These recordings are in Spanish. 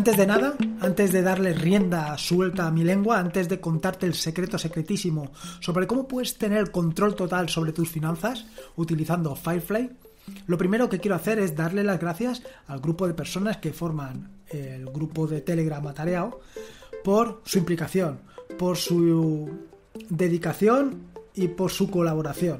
Antes de nada, antes de darle rienda suelta a mi lengua, antes de contarte el secreto secretísimo sobre cómo puedes tener control total sobre tus finanzas utilizando Firefly, lo primero que quiero hacer es darle las gracias al grupo de personas que forman el grupo de Telegram Atareao por su implicación, por su dedicación y por su colaboración,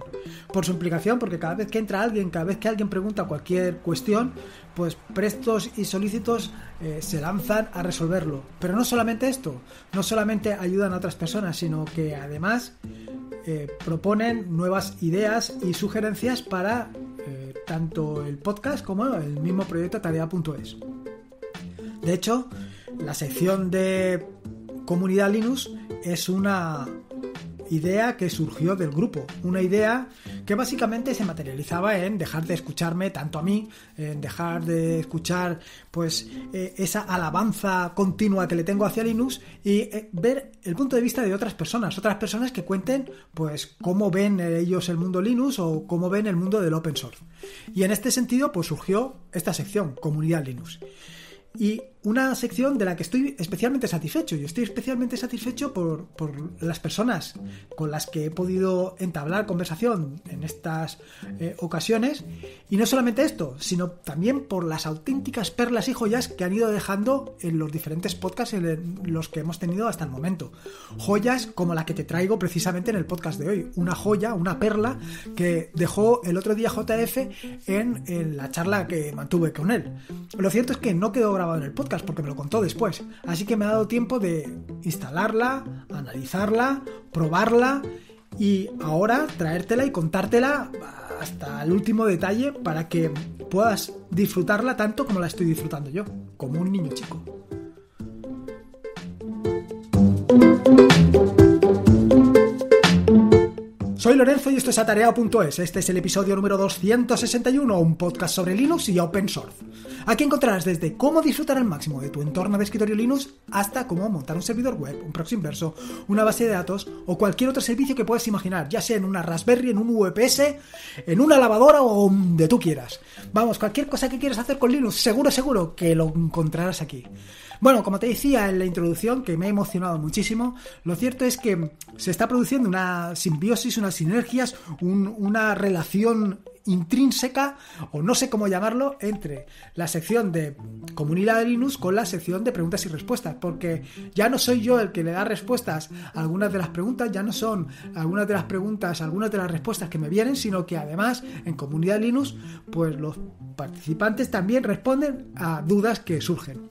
por su implicación, porque cada vez que entra alguien, cada vez que alguien pregunta cualquier cuestión, pues prestos y solícitos eh, se lanzan a resolverlo. Pero no solamente esto, no solamente ayudan a otras personas, sino que además eh, proponen nuevas ideas y sugerencias para eh, tanto el podcast como el mismo proyecto tarea.es. De hecho, la sección de comunidad Linux es una idea que surgió del grupo, una idea que básicamente se materializaba en dejar de escucharme tanto a mí, en dejar de escuchar pues eh, esa alabanza continua que le tengo hacia Linux y eh, ver el punto de vista de otras personas, otras personas que cuenten pues cómo ven eh, ellos el mundo Linux o cómo ven el mundo del open source. Y en este sentido pues surgió esta sección, comunidad Linux. Y una sección de la que estoy especialmente satisfecho. y estoy especialmente satisfecho por, las personas con las que he podido entablar conversación en estas eh, ocasiones. Y no solamente esto, sino también por las auténticas perlas y joyas que han ido dejando en los diferentes podcasts en los que hemos tenido hasta el momento. Joyas como la que te traigo precisamente en el podcast de hoy. Una joya, una perla que dejó el otro día JF en la charla que mantuve con él. Lo cierto es que no quedó grabado en el podcast porque me lo contó después. Así que me ha dado tiempo de instalarla, analizarla, probarla y ahora traértela y contártela hasta el último detalle para que puedas disfrutarla tanto como la estoy disfrutando yo, como un niño chico. Soy Lorenzo y esto es atareado.es. Este es el episodio número 261, un podcast sobre Linux y open source. Aquí encontrarás desde cómo disfrutar al máximo de tu entorno de escritorio Linux hasta cómo montar un servidor web, un proxy inverso, una base de datos o cualquier otro servicio que puedas imaginar, ya sea en una Raspberry, en un VPS, en una lavadora o donde tú quieras. Vamos, cualquier cosa que quieras hacer con Linux, seguro, seguro que lo encontrarás aquí. Bueno, como te decía en la introducción, que me ha emocionado muchísimo, lo cierto es que se está produciendo una simbiosis, unas sinergias, una relación intrínseca, o no sé cómo llamarlo, entre la sección de comunidad de Linux con la sección de preguntas y respuestas, porque ya no soy yo el que le da respuestas a algunas de las preguntas, ya no son algunas de las preguntas, algunas de las respuestas que me vienen, sino que además en comunidad Linux, pues los participantes también responden a dudas que surgen.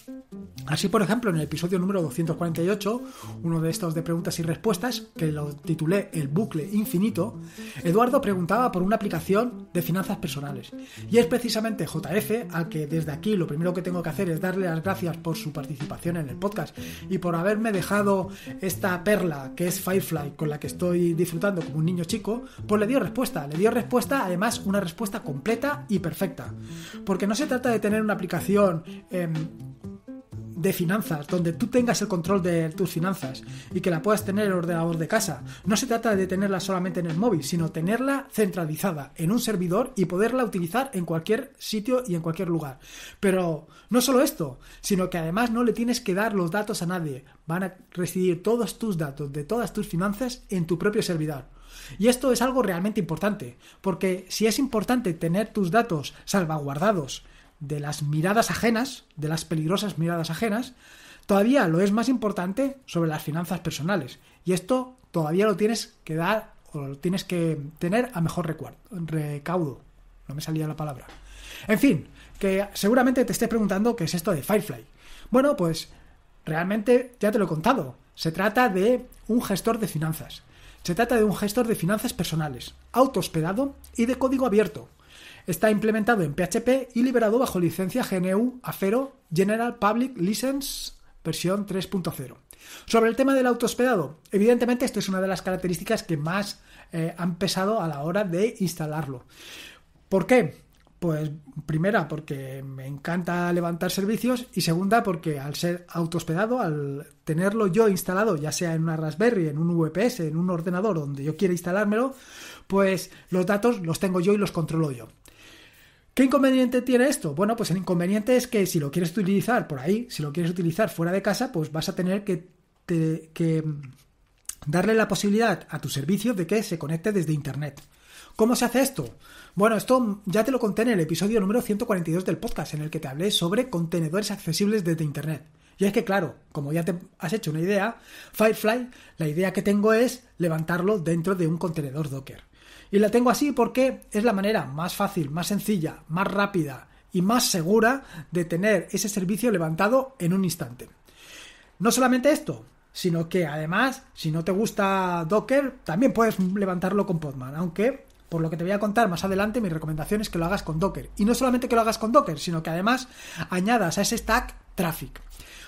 Así, por ejemplo, en el episodio número 248, uno de estos de preguntas y respuestas, que lo titulé El bucle infinito, Eduardo preguntaba por una aplicación de finanzas personales. Y es precisamente JF al que desde aquí lo primero que tengo que hacer es darle las gracias por su participación en el podcast y por haberme dejado esta perla que es Firefly, con la que estoy disfrutando como un niño chico, pues le dio respuesta. Le dio respuesta, además, una respuesta completa y perfecta. Porque no se trata de tener una aplicación... Em, de finanzas, donde tú tengas el control de tus finanzas y que la puedas tener en el ordenador de casa. No se trata de tenerla solamente en el móvil, sino tenerla centralizada en un servidor y poderla utilizar en cualquier sitio y en cualquier lugar. Pero no solo esto, sino que además no le tienes que dar los datos a nadie. Van a recibir todos tus datos de todas tus finanzas en tu propio servidor. Y esto es algo realmente importante, porque si es importante tener tus datos salvaguardados, de las miradas ajenas, de las peligrosas miradas ajenas, todavía lo es más importante sobre las finanzas personales. Y esto todavía lo tienes que dar o lo tienes que tener a mejor recaudo. No me salía la palabra. En fin, que seguramente te estés preguntando qué es esto de Firefly. Bueno, pues realmente ya te lo he contado. Se trata de un gestor de finanzas. Se trata de un gestor de finanzas personales, auto hospedado y de código abierto, Está implementado en PHP y liberado bajo licencia GNU Afero General Public License versión 3.0. Sobre el tema del hospedado, evidentemente esto es una de las características que más eh, han pesado a la hora de instalarlo. ¿Por qué? Pues primera, porque me encanta levantar servicios y segunda, porque al ser autohospedado, al tenerlo yo instalado, ya sea en una Raspberry, en un VPS, en un ordenador donde yo quiera instalármelo, pues los datos los tengo yo y los controlo yo. ¿Qué inconveniente tiene esto? Bueno, pues el inconveniente es que si lo quieres utilizar por ahí, si lo quieres utilizar fuera de casa, pues vas a tener que darle la posibilidad a tu servicio de que se conecte desde Internet. ¿Cómo se hace esto? Bueno, esto ya te lo conté en el episodio número 142 del podcast, en el que te hablé sobre contenedores accesibles desde Internet. Y es que, claro, como ya te has hecho una idea, Firefly, la idea que tengo es levantarlo dentro de un contenedor Docker. Y la tengo así porque es la manera más fácil, más sencilla, más rápida y más segura de tener ese servicio levantado en un instante. No solamente esto, sino que además, si no te gusta Docker, también puedes levantarlo con Podman, aunque por lo que te voy a contar más adelante, mi recomendación es que lo hagas con Docker. Y no solamente que lo hagas con Docker, sino que además añadas a ese stack Traffic.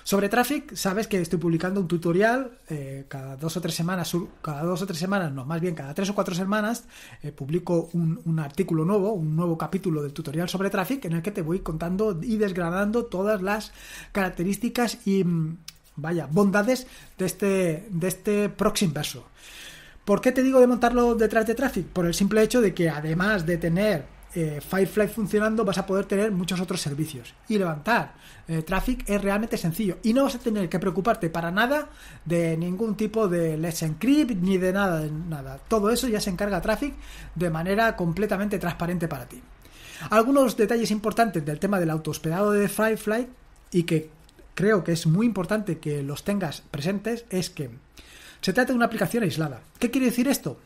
Sobre Traffic, sabes que estoy publicando un tutorial eh, cada dos o tres semanas, cada dos o tres semanas, no, más bien cada tres o cuatro semanas, eh, publico un, artículo nuevo, un nuevo capítulo del tutorial sobre Traffic en el que te voy contando y desgranando todas las características y, mm, vaya, bondades de este, de este proxy inverso. ¿Por qué te digo de montarlo detrás de Traffic? Por el simple hecho de que además de tener eh, Firefly funcionando, vas a poder tener muchos otros servicios. Y levantar eh, Traffic es realmente sencillo. Y no vas a tener que preocuparte para nada de ningún tipo de Let's Encrypt ni de nada, nada. Todo eso ya se encarga Traffic de manera completamente transparente para ti. Algunos detalles importantes del tema del autohospedado de Firefly y que creo que es muy importante que los tengas presentes es que se trata de una aplicación aislada. ¿Qué quiere decir esto?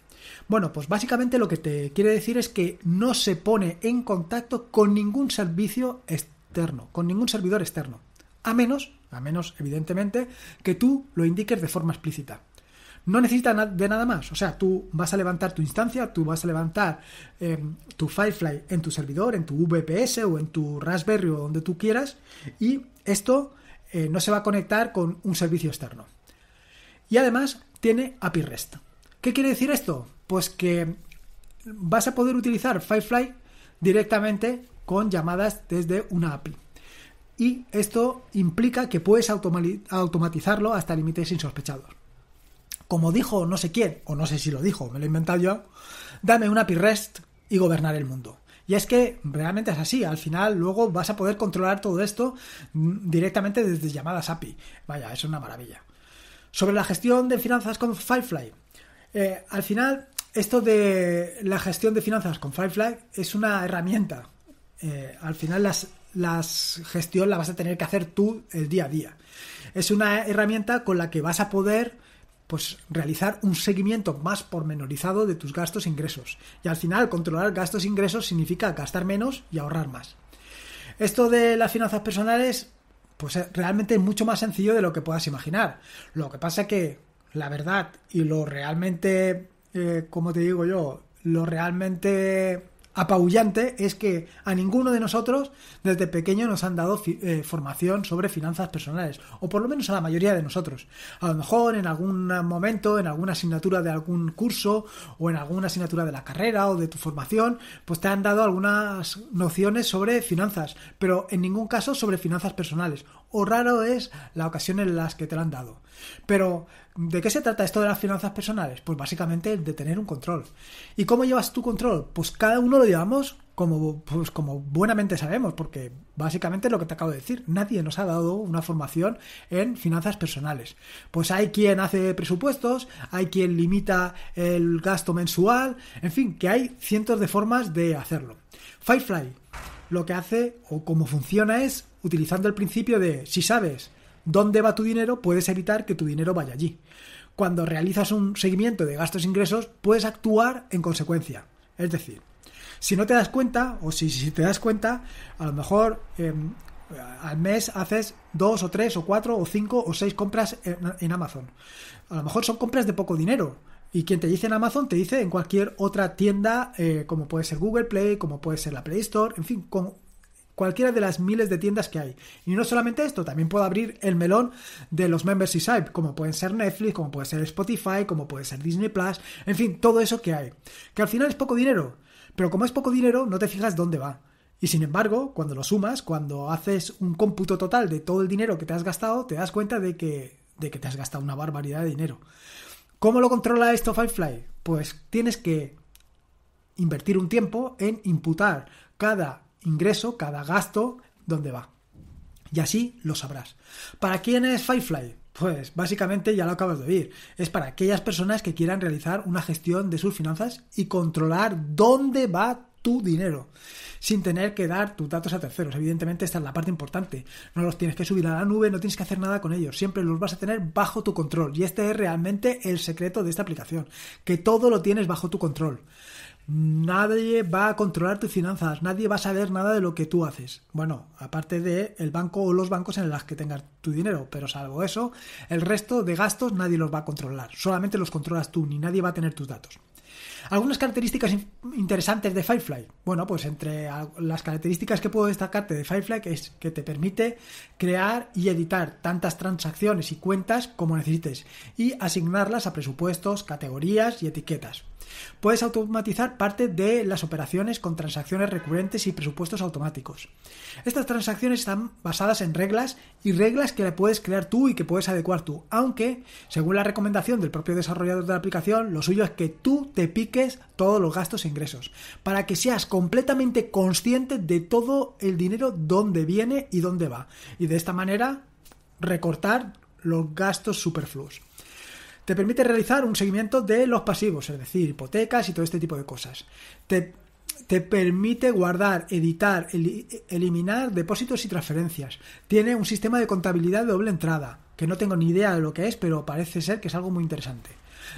Bueno, pues básicamente lo que te quiere decir es que no se pone en contacto con ningún servicio externo, con ningún servidor externo. A menos, a menos, evidentemente, que tú lo indiques de forma explícita. No necesita de nada más. O sea, tú vas a levantar tu instancia, tú vas a levantar em, tu Firefly en tu servidor, en tu VPS o en tu Raspberry o donde tú quieras. Y esto eh, no se va a conectar con un servicio externo. Y además tiene API REST. ¿Qué quiere decir esto? Pues que vas a poder utilizar Firefly directamente con llamadas desde una API. Y esto implica que puedes automatizarlo hasta límites insospechados. Como dijo no sé quién, o no sé si lo dijo, me lo he inventado yo, dame una API REST y gobernar el mundo. Y es que realmente es así, al final luego vas a poder controlar todo esto mm, directamente desde llamadas API. Vaya, es una maravilla sobre la gestión de finanzas con Firefly. Eh, al final, esto de la gestión de finanzas con Firefly es una herramienta. Eh, al final, las, gestión la vas a tener que hacer tú el día a día. Es una herramienta con la que vas a poder pues realizar un seguimiento más pormenorizado de tus gastos e ingresos. Y al final, controlar gastos e ingresos significa gastar menos y ahorrar más. Esto de las finanzas personales pues eh, realmente es mucho más sencillo de lo que puedas imaginar. Lo que pasa es que la verdad y lo realmente, eh, como te digo yo, lo realmente apabullante es que a ninguno de nosotros desde pequeño nos han dado eh, formación sobre finanzas personales, o por lo menos a la mayoría de nosotros. A lo mejor en algún momento, en alguna asignatura de algún curso, o en alguna asignatura de la carrera o de tu formación, pues te han dado algunas nociones sobre finanzas, pero en ningún caso sobre finanzas personales, o raro es la ocasión en las que te lo han dado. Pero, ¿de qué se trata esto de las finanzas personales? Pues básicamente de tener un control. ¿Y cómo llevas tu control? Pues cada uno lo llevamos como, pues como buenamente sabemos, porque básicamente es lo que te acabo de decir, nadie nos ha dado una formación en finanzas personales. Pues hay quien hace presupuestos, hay quien limita el gasto mensual, en fin, que hay cientos de formas de hacerlo. Firefly lo que hace o cómo funciona es utilizando el principio de si sabes dónde va tu dinero, puedes evitar que tu dinero vaya allí. Cuando realizas un seguimiento de gastos e ingresos, puedes actuar en consecuencia. Es decir, si no te das cuenta, o si, te das cuenta, a lo mejor em, al mes haces dos o tres o cuatro o cinco o seis compras en, Amazon. A lo mejor son compras de poco dinero, y quien te dice en Amazon te dice en cualquier otra tienda, eh, como puede ser Google Play, como puede ser la Play Store, en fin, con cualquiera de las miles de tiendas que hay. Y no solamente esto, también puedo abrir el melón de los members y como pueden ser Netflix, como puede ser Spotify, como puede ser Disney Plus, en fin, todo eso que hay. Que al final es poco dinero, pero como es poco dinero, no te fijas dónde va. Y sin embargo, cuando lo sumas, cuando haces un cómputo total de todo el dinero que te has gastado, te das cuenta de que, de que te has gastado una barbaridad de dinero. ¿Cómo lo controla esto Firefly? Pues tienes que invertir un tiempo en imputar cada ingreso, cada gasto, dónde va. Y así lo sabrás. ¿Para quién es Firefly? Pues básicamente ya lo acabas de oír. Es para aquellas personas que quieran realizar una gestión de sus finanzas y controlar dónde va tu dinero, sin tener que dar tus datos a terceros. Evidentemente esta es la parte importante. No los tienes que subir a la nube, no tienes que hacer nada con ellos. Siempre los vas a tener bajo tu control. Y este es realmente el secreto de esta aplicación, que todo lo tienes bajo tu control. Nadie va a controlar tus finanzas, nadie va a saber nada de lo que tú haces. Bueno, aparte de el banco o los bancos en los que tengas tu dinero, pero salvo eso, el resto de gastos nadie los va a controlar, solamente los controlas tú, ni nadie va a tener tus datos. Algunas características interesantes de Firefly. Bueno, pues entre las características que puedo destacarte de Firefly es que te permite crear y editar tantas transacciones y cuentas como necesites y asignarlas a presupuestos, categorías y etiquetas. Puedes automatizar parte de las operaciones con transacciones recurrentes y presupuestos automáticos. Estas transacciones están basadas en reglas y reglas que le puedes crear tú y que puedes adecuar tú, aunque, según la recomendación del propio desarrollador de la aplicación, lo suyo es que tú te piques todos los gastos e ingresos, para que seas completamente consciente de todo el dinero, dónde viene y dónde va. Y de esta manera recortar los gastos superfluos. Te permite realizar un seguimiento de los pasivos, es decir, hipotecas y todo este tipo de cosas. Te, te permite guardar, editar, eliminar depósitos y transferencias. Tiene un sistema de contabilidad de doble entrada, que no tengo ni idea de lo que es, pero parece ser que es algo muy interesante.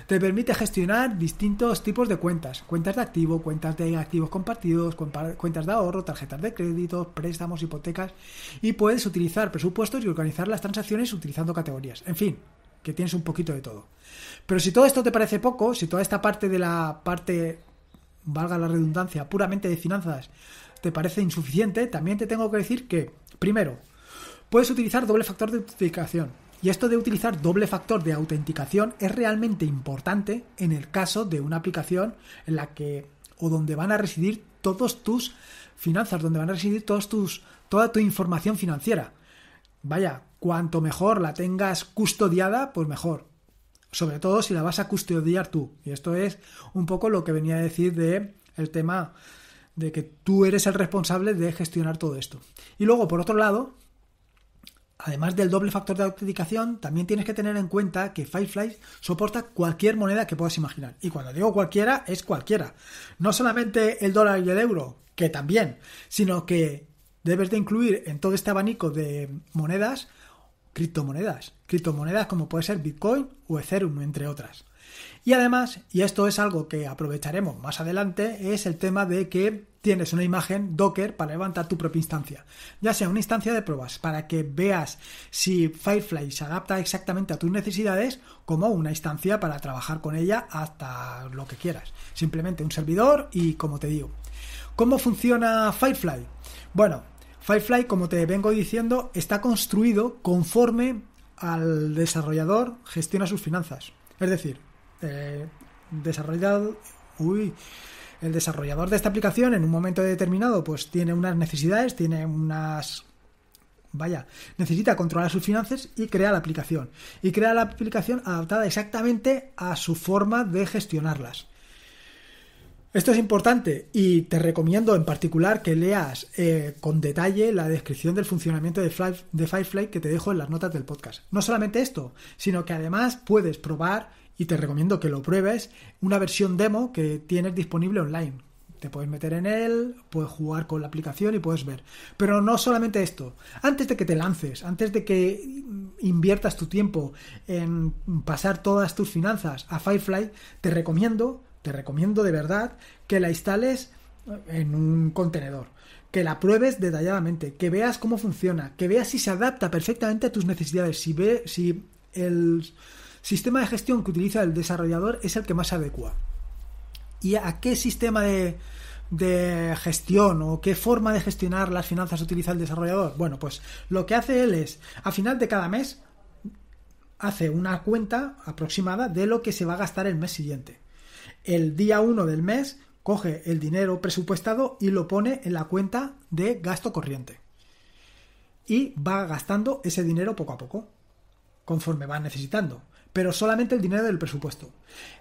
Te permite gestionar distintos tipos de cuentas, cuentas de activo, cuentas de activos compartidos, cuentas de ahorro, tarjetas de crédito, préstamos, hipotecas y puedes utilizar presupuestos y organizar las transacciones utilizando categorías. En fin, que tienes un poquito de todo. Pero si todo esto te parece poco, si toda esta parte de la parte, valga la redundancia, puramente de finanzas, te parece insuficiente, también te tengo que decir que, primero, puedes utilizar doble factor de autenticación. Y esto de utilizar doble factor de autenticación es realmente importante en el caso de una aplicación en la que o donde van a residir todos tus finanzas, donde van a residir todos tus, toda tu información financiera. Vaya, cuanto mejor la tengas custodiada, pues mejor. Sobre todo si la vas a custodiar tú. Y esto es un poco lo que venía a decir de el tema de que tú eres el responsable de gestionar todo esto. Y luego, por otro lado, Además del doble factor de autenticación, también tienes que tener en cuenta que Firefly soporta cualquier moneda que puedas imaginar. Y cuando digo cualquiera, es cualquiera. No solamente el dólar y el euro, que también, sino que debes de incluir en todo este abanico de monedas criptomonedas. Criptomonedas como puede ser Bitcoin o Ethereum, entre otras. Y además, y esto es algo que aprovecharemos más adelante, es el tema de que tienes una imagen Docker para levantar tu propia instancia. Ya sea una instancia de pruebas para que veas si Firefly se adapta exactamente a tus necesidades, como una instancia para trabajar con ella hasta lo que quieras. Simplemente un servidor y como te digo. ¿Cómo funciona Firefly? Bueno, Firefly, como te vengo diciendo, está construido conforme al desarrollador gestiona sus finanzas. Es decir, eh, desarrollado, uy, el desarrollador de esta aplicación en un momento determinado pues tiene unas necesidades, tiene unas... Vaya, necesita controlar sus finanzas y crea la aplicación. Y crea la aplicación adaptada exactamente a su forma de gestionarlas. Esto es importante y te recomiendo en particular que leas eh, con detalle la descripción del funcionamiento de, de Firefly que te dejo en las notas del podcast. No solamente esto, sino que además puedes probar y te recomiendo que lo pruebes, una versión demo que tienes disponible online. Te puedes meter en él, puedes jugar con la aplicación y puedes ver. Pero no solamente esto. Antes de que te lances, antes de que inviertas tu tiempo en pasar todas tus finanzas a Firefly, te recomiendo, te recomiendo de verdad que la instales en un contenedor que la pruebes detalladamente, que veas cómo funciona, que veas si se adapta perfectamente a tus necesidades, si ve si el sistema de gestión que utiliza el desarrollador es el que más se adecua. ¿Y a qué sistema de, gestión o qué forma de gestionar las finanzas utiliza el desarrollador? Bueno, pues lo que hace él es, a final de cada mes, hace una cuenta aproximada de lo que se va a gastar el mes siguiente. El día 1 del mes coge el dinero presupuestado y lo pone en la cuenta de gasto corriente. Y va gastando ese dinero poco a poco, conforme va necesitando pero solamente el dinero del presupuesto.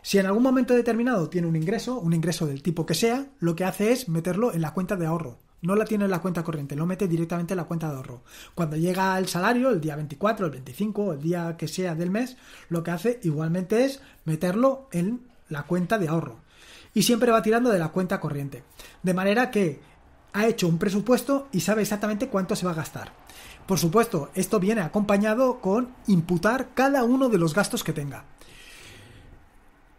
Si en algún momento determinado tiene un ingreso, un ingreso del tipo que sea, lo que hace es meterlo en la cuenta de ahorro. No la tiene en la cuenta corriente, lo mete directamente en la cuenta de ahorro. Cuando llega el salario, el día 24, el 25, el día que sea del mes, lo que hace igualmente es meterlo en la cuenta de ahorro. Y siempre va tirando de la cuenta corriente. De manera que ha hecho un presupuesto y sabe exactamente cuánto se va a gastar. Por supuesto, esto viene acompañado con imputar cada uno de los gastos que tenga.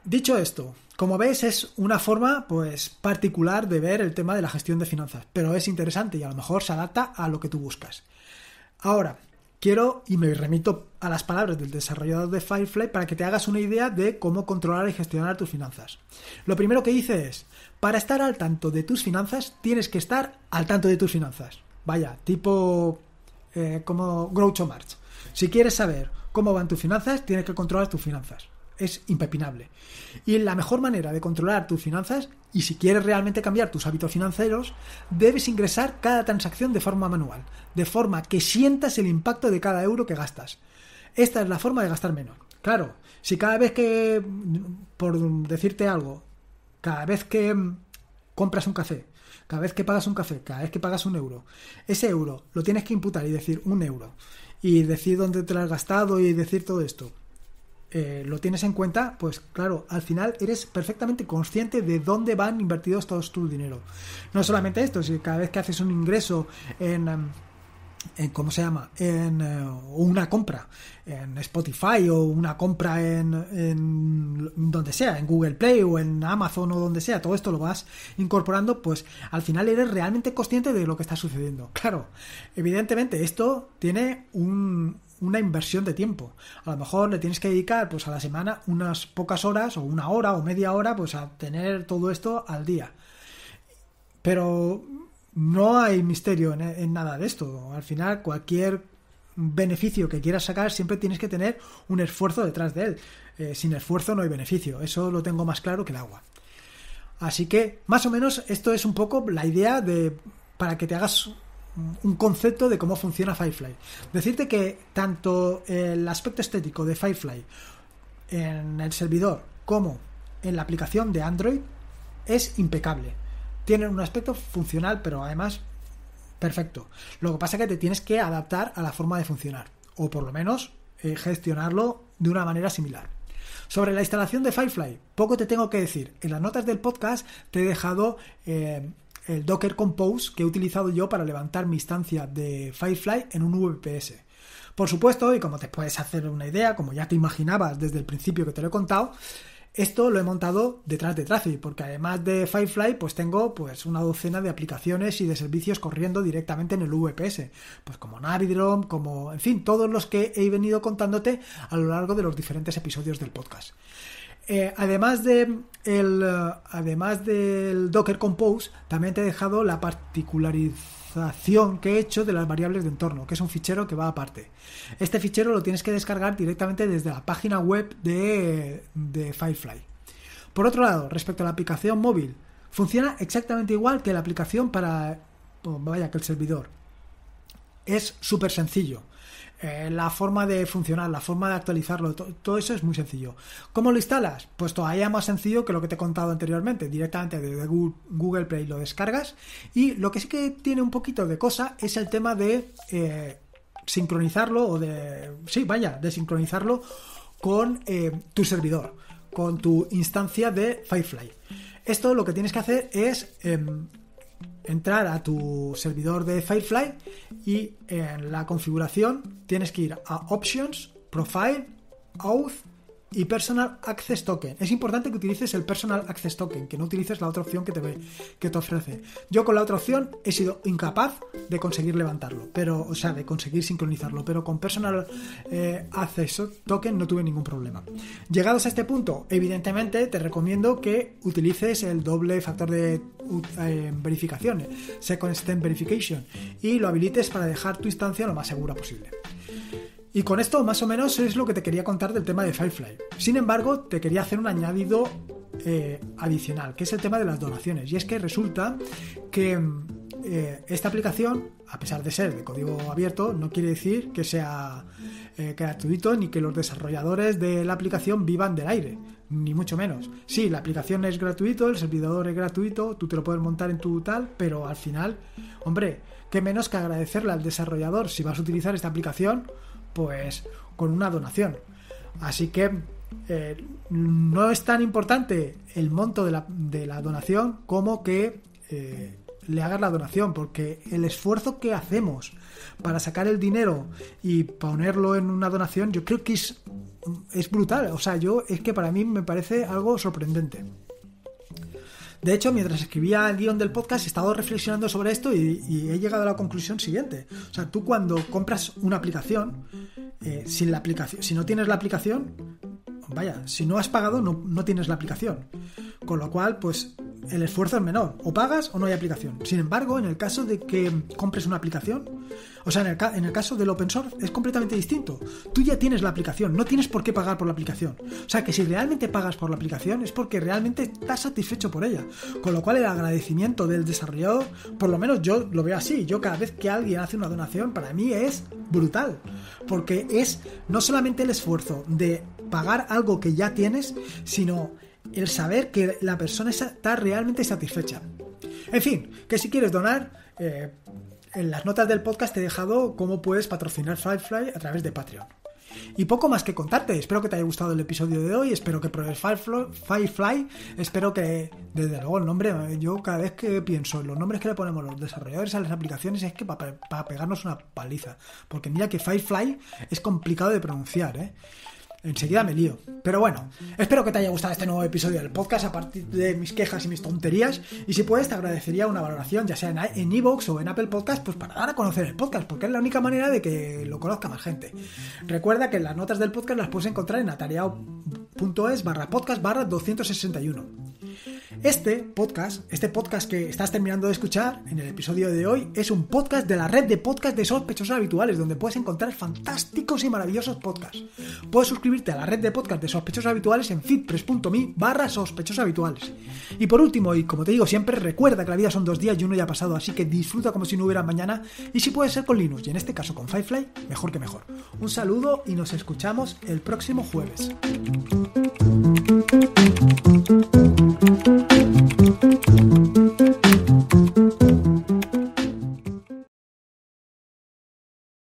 Dicho esto, como veis es una forma pues particular de ver el tema de la gestión de finanzas, pero es interesante y a lo mejor se adapta a lo que tú buscas. Ahora, quiero y me remito a las palabras del desarrollador de Firefly para que te hagas una idea de cómo controlar y gestionar tus finanzas. Lo primero que dice es, para estar al tanto de tus finanzas, tienes que estar al tanto de tus finanzas. Vaya, tipo eh, como Groucho March. Si quieres saber cómo van tus finanzas, tienes que controlar tus finanzas. Es impepinable. Y la mejor manera de controlar tus finanzas, y si quieres realmente cambiar tus hábitos financieros, debes ingresar cada transacción de forma manual, de forma que sientas el impacto de cada euro que gastas. Esta es la forma de gastar menos. Claro, si cada vez que, por decirte algo, cada vez que compras un café, cada vez que pagas un café, cada vez que pagas un euro, ese euro lo tienes que imputar y decir un euro y decir dónde te lo has gastado y decir todo esto. Eh, lo tienes en cuenta, pues claro, al final eres perfectamente consciente de dónde van invertidos todos tus dinero. No solamente esto, si cada vez que haces un ingreso en, em, en, ¿cómo se llama? En eh, una compra en Spotify o una compra en, donde sea, en Google Play o en Amazon o donde sea, todo esto lo vas incorporando, pues al final eres realmente consciente de lo que está sucediendo. Claro, evidentemente esto tiene una inversión de tiempo. A lo mejor le tienes que dedicar pues a la semana unas pocas horas o una hora o media hora pues a tener todo esto al día. Pero no hay misterio en, nada de esto. Al final, cualquier beneficio que quieras sacar, siempre tienes que tener un esfuerzo detrás de él. Eh, sin esfuerzo no hay beneficio. Eso lo tengo más claro que el agua. Así que, más o menos, esto es un poco la idea de. para que te hagas un concepto de cómo funciona Firefly. Decirte que tanto el aspecto estético de Firefly en el servidor como en la aplicación de Android es impecable tienen un aspecto funcional, pero además perfecto. Lo que pasa es que te tienes que adaptar a la forma de funcionar, o por lo menos eh, gestionarlo de una manera similar. Sobre la instalación de Firefly, poco te tengo que decir. En las notas del podcast te he dejado eh, el Docker Compose que he utilizado yo para levantar mi instancia de Firefly en un VPS. Por supuesto, y como te puedes hacer una idea, como ya te imaginabas desde el principio que te lo he contado, esto lo he montado detrás de Tracy, porque además de Firefly, pues tengo pues una docena de aplicaciones y de servicios corriendo directamente en el VPS, pues como Navidrom, como en fin, todos los que he venido contándote a lo largo de los diferentes episodios del podcast. Eh, además, de el, eh, además del Docker Compose, también te he dejado la particularidad que he hecho de las variables de entorno, que es un fichero que va aparte. Este fichero lo tienes que descargar directamente desde la página web de, de Firefly. Por otro lado, respecto a la aplicación móvil, funciona exactamente igual que la aplicación para, oh, vaya, que el servidor. Es súper sencillo. Eh, la forma de funcionar, la forma de actualizarlo, todo eso es muy sencillo. ¿Cómo lo instalas? Pues todavía más sencillo que lo que te he contado anteriormente, directamente desde Google Play lo descargas y lo que sí que tiene un poquito de cosa es el tema de eh, sincronizarlo o de... sí, vaya, de sincronizarlo con eh, tu servidor, con tu instancia de Firefly. Esto lo que tienes que hacer es em, entrar a tu servidor de Firefly y en la configuración tienes que ir a Options, Profile, Auth y Personal Access Token. Es importante que utilices el Personal Access Token, que no utilices la otra opción que te, ve, que te ofrece. Yo con la otra opción he sido incapaz de conseguir levantarlo, pero, o sea, de conseguir sincronizarlo, pero con Personal eh, Access Token no tuve ningún problema. Llegados a este punto, evidentemente te recomiendo que utilices el doble factor de eh, verificación, Second Step Verification, y lo habilites para dejar tu instancia lo más segura posible. Y con esto más o menos es lo que te quería contar del tema de Firefly. Sin embargo, te quería hacer un añadido eh, adicional, que es el tema de las donaciones. Y es que resulta que mm, eh, esta aplicación, a pesar de ser de código abierto, no quiere decir que sea eh, gratuito ni que los desarrolladores de la aplicación vivan del aire, ni mucho menos. Sí, la aplicación es gratuito, el servidor es gratuito, tú te lo puedes montar en tu tal, pero al final, hombre, qué menos que agradecerle al desarrollador si vas a utilizar esta aplicación pues con una donación. Así que eh, no es tan importante el monto de la, de la donación como que eh, le hagas la donación, porque el esfuerzo que hacemos para sacar el dinero y ponerlo en una donación, yo creo que es, es brutal. O sea, yo es que para mí me parece algo sorprendente. De hecho, mientras escribía el guión del podcast, he estado reflexionando sobre esto y, he llegado a la conclusión siguiente. O sea, tú cuando compras una aplicación, eh, sin la aplicación, si no tienes la aplicación, vaya, si no has pagado, no, no tienes la aplicación. Con lo cual, pues el esfuerzo es menor. O pagas o no hay aplicación. Sin embargo, en el caso de que compres una aplicación, o sea, en el, caso del open source es completamente distinto. Tú ya tienes la aplicación, no tienes por qué pagar por la aplicación. O sea, que si realmente pagas por la aplicación es porque realmente estás satisfecho por ella. Con lo cual el agradecimiento del desarrollador, por lo menos yo lo veo así. Yo cada vez que alguien hace una donación, para mí es brutal. Porque es no solamente el esfuerzo de pagar algo que ya tienes, sino el saber que la persona está realmente satisfecha. En fin, que si quieres donar, eh, en las notas del podcast te he dejado cómo puedes patrocinar Firefly a través de Patreon. Y poco más que contarte, espero que te haya gustado el episodio de hoy, espero que pruebes Firefly, espero que, desde luego el nombre, yo cada vez que pienso en los nombres que le ponemos los desarrolladores a las aplicaciones es que para, pegarnos una paliza, porque mira que Firefly es complicado de pronunciar, ¿eh? enseguida me lío. Pero bueno, espero que te haya gustado este nuevo episodio del podcast a partir de mis quejas y mis tonterías. Y si puedes, te agradecería una valoración, ya sea en Evox o en Apple Podcast, pues para dar a conocer el podcast, porque es la única manera de que lo conozca más gente. Recuerda que las notas del podcast las puedes encontrar en atareado.es barra podcast barra 261. Este podcast, este podcast que estás terminando de escuchar en el episodio de hoy, es un podcast de la red de podcast de sospechosos habituales, donde puedes encontrar fantásticos y maravillosos podcasts. Puedes suscribirte a la red de podcast de sospechosos habituales en fitpress.me barra sospechosos habituales. Y por último, y como te digo siempre, recuerda que la vida son dos días y uno ya ha pasado, así que disfruta como si no hubiera mañana, y si puedes ser con Linux, y en este caso con Firefly, mejor que mejor. Un saludo y nos escuchamos el próximo jueves.